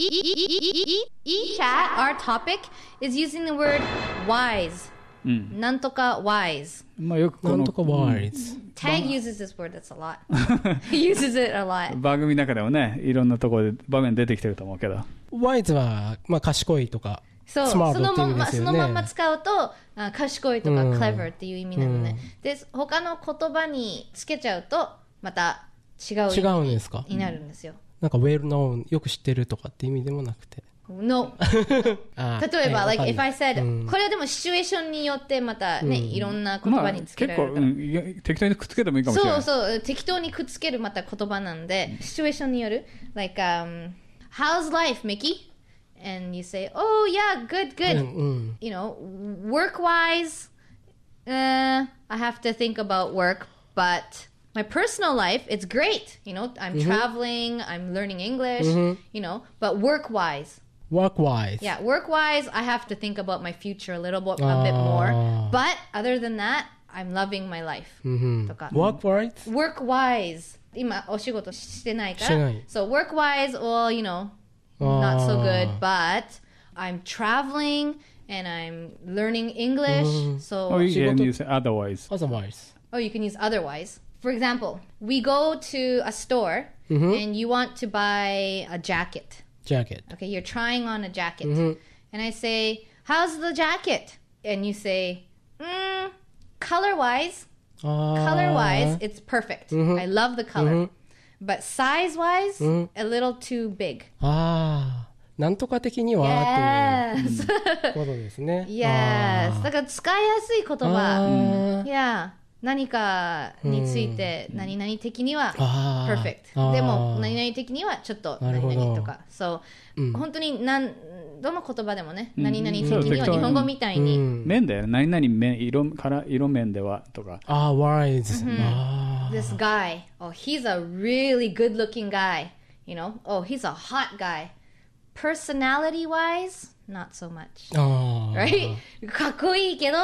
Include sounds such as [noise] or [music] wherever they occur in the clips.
E-chat, our topic, is using the word wise. なんとか wise. まあよくこのなんとか wise. Tag uses this word that's a lot. uses it a lot. 番組の中でもね、いろんなところで場面出てきてると思うけど。wise は、まあ、賢いとか。そう、そのまま、そのまま使うと、あ賢いとか clever っていう意味なのね。で、他の言葉につけちゃうと、また違う違うんですかになるんですよ。うんなんか well よく知ってるとかって意味でもなくて例えば、like if I said、これはでもシチュエーションによってまたね、いろんな言葉につけるそうそう適当にくっつけるまた言葉なんで、シチュエーションによる like、um, How's life Mickey? and you say, "Oh yeah, good, good." You know, work-wise, uh, I have to think about work, but my personal life, it's great. You know, I'm mm-hmm. traveling, I'm learning English, mm-hmm. you know, but work wise. Work wise. Yeah, work wise, I have to think about my future a little bit, a bit more. Ah. But other than that, I'm loving my life. Mm-hmm. work wise? Work wise. So work wise, well, you know, not so ah. good, but I'm traveling and I'm learning English. Mm-hmm. So. Oh, you can use otherwise. Otherwise. Oh, you can use otherwise for example, we go to a store mm-hmm. and you want to buy a jacket. Jacket. Okay, you're trying on a jacket. Mm-hmm. And I say, How's the jacket? And you say, mm, Color wise, uh, ah. color wise, it's perfect. Mm-hmm. I love the color. Mm-hmm. But size wise, mm-hmm. a little too big. Ah. なんとか的には、yes. ということですね。yes. Mm. [laughs] Ah. だから使いやすい言葉。Yeah. 何かについて何々的には perfect でも何々的にはちょっと何々とかそう、うん、本当に何どの言葉でもね、何々的には日本語みたいに、うん、面だよ何々面色から色面ではとかああ wise、うん、this guy oh he's a really good looking guy you know oh he's a hot guy personality wise not so much ah. right かっこいいけど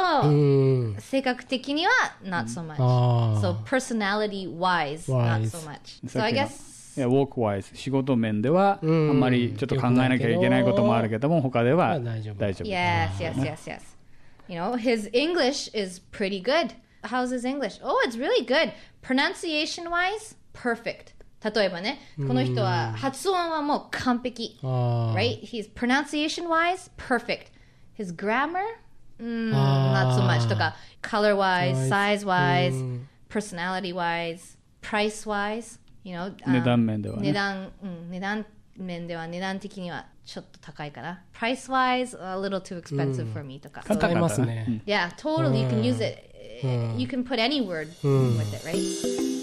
性格的には uh. not so much ah. so personality wise not so much so I guess いやウォークワイズ仕事面ではあんまりちょっと考えなきゃいけないこともあるけども他では大丈夫 yes yes yes yes you know his English is pretty good how's his English oh it's really good pronunciation wise perfect 例えばね、この人は発音はもう完璧。Right? He's pronunciation wise, perfect. His grammar? うん、not so much とか、color wise, size wise, personality wise, price wise, you know、値段面ではね。値段、うん、値段面では値段的にはちょっと高いかな。price wise, a little too expensive for me とか。使いますね。Yeah, totally. You can use it. You can put any word with it, right?